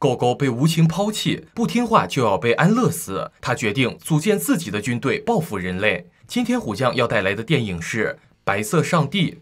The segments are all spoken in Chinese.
狗狗被无情抛弃，不听话就要被安乐死。他决定组建自己的军队，报复人类。今天虎将要带来的电影是《白色上帝》。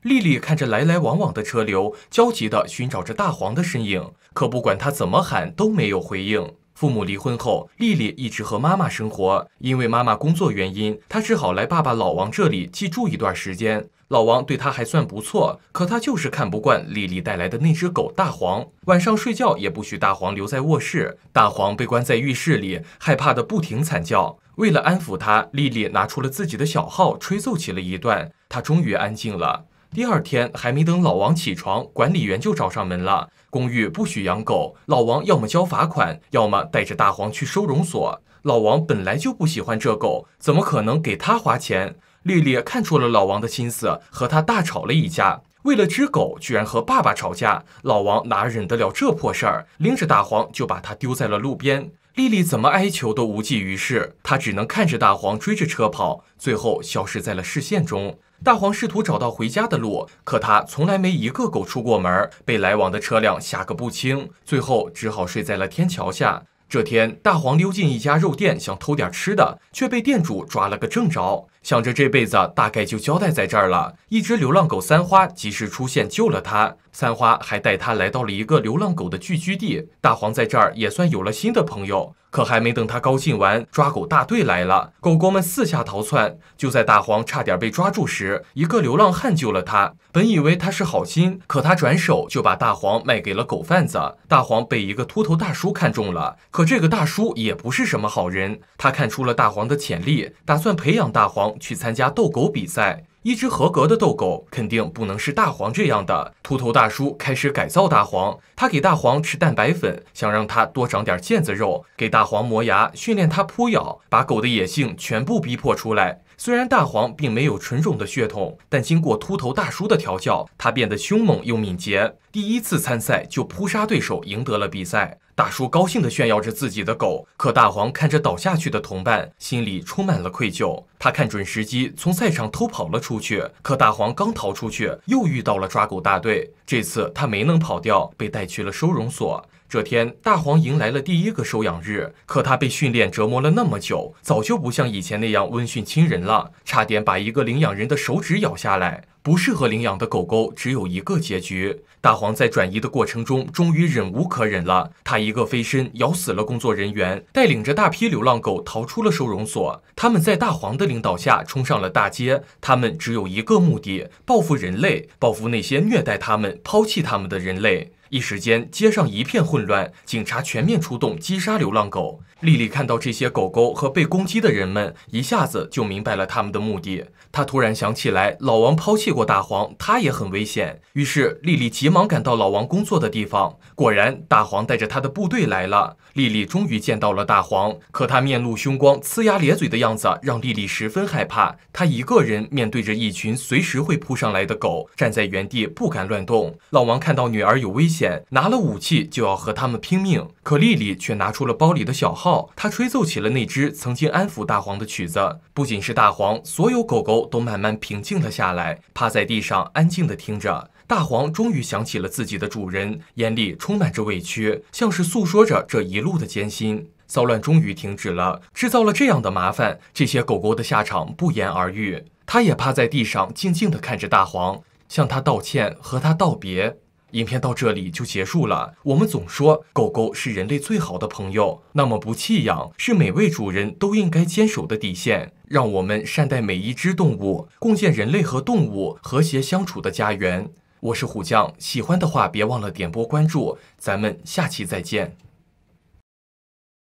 丽丽看着来来往往的车流，焦急地寻找着大黄的身影，可不管他怎么喊，都没有回应。父母离婚后，丽丽一直和妈妈生活。因为妈妈工作原因，她只好来爸爸老王这里寄住一段时间。老王对她还算不错，可他就是看不惯丽丽带来的那只狗大黄。晚上睡觉也不许大黄留在卧室，大黄被关在浴室里，害怕的不停惨叫。为了安抚他，丽丽拿出了自己的小号，吹奏起了一段，他终于安静了。第二天还没等老王起床，管理员就找上门了。公寓不许养狗，老王要么交罚款，要么带着大黄去收容所。老王本来就不喜欢这狗，怎么可能给他花钱？丽丽看出了老王的心思，和他大吵了一架。为了只狗，居然和爸爸吵架，老王哪忍得了这破事儿？拎着大黄就把他丢在了路边。丽丽怎么哀求都无济于事，她只能看着大黄追着车跑，最后消失在了视线中。大黄试图找到回家的路，可它从来没一个狗出过门，被来往的车辆吓个不轻，最后只好睡在了天桥下。这天，大黄溜进一家肉店，想偷点吃的，却被店主抓了个正着。想着这辈子大概就交代在这儿了，一只流浪狗三花及时出现救了它。三花还带他来到了一个流浪狗的聚居地，大黄在这儿也算有了新的朋友。可还没等他高兴完，抓狗大队来了，狗狗们四下逃窜。就在大黄差点被抓住时，一个流浪汉救了他。本以为他是好心，可他转手就把大黄卖给了狗贩子。大黄被一个秃头大叔看中了，可这个大叔也不是什么好人。他看出了大黄的潜力，打算培养大黄去参加斗狗比赛。一只合格的斗狗肯定不能是大黄这样的。秃头大叔开始改造大黄，他给大黄吃蛋白粉，想让它多长点腱子肉；给大黄磨牙，训练它扑咬，把狗的野性全部逼迫出来。虽然大黄并没有纯种的血统，但经过秃头大叔的调教，它变得凶猛又敏捷。第一次参赛就扑杀对手，赢得了比赛。大叔高兴地炫耀着自己的狗，可大黄看着倒下去的同伴，心里充满了愧疚。他看准时机，从赛场偷跑了出去。可大黄刚逃出去，又遇到了抓狗大队。这次他没能跑掉，被带去了收容所。这天，大黄迎来了第一个收养日。可他被训练折磨了那么久，早就不像以前那样温驯亲人了，差点把一个领养人的手指咬下来。不适合领养的狗狗只有一个结局。大黄在转移的过程中，终于忍无可忍了，他一个飞身咬死了工作人员，带领着大批流浪狗逃出了收容所。他们在大黄的领导下冲上了大街。他们只有一个目的：报复人类，报复那些虐待他们、抛弃他们的人类。一时间，街上一片混乱，警察全面出动，击杀流浪狗。丽丽看到这些狗狗和被攻击的人们，一下子就明白了他们的目的。她突然想起来，老王抛弃过大黄，他也很危险。于是，丽丽急忙赶到老王工作的地方。果然，大黄带着他的部队来了。丽丽终于见到了大黄，可他面露凶光、呲牙咧嘴的样子让丽丽十分害怕。她一个人面对着一群随时会扑上来的狗，站在原地不敢乱动。老王看到女儿有危险，拿了武器就要和他们拼命，可丽丽却拿出了包里的小号。他吹奏起了那只曾经安抚大黄的曲子，不仅是大黄，所有狗狗都慢慢平静了下来，趴在地上安静地听着。大黄终于想起了自己的主人，眼里充满着委屈，像是诉说着这一路的艰辛。骚乱终于停止了，制造了这样的麻烦，这些狗狗的下场不言而喻。他也趴在地上，静静地看着大黄，向他道歉，和他道别。影片到这里就结束了。我们总说狗狗是人类最好的朋友，那么不弃养是每位主人都应该坚守的底线。让我们善待每一只动物，共建人类和动物和谐相处的家园。我是虎将，喜欢的话别忘了点波关注，咱们下期再见。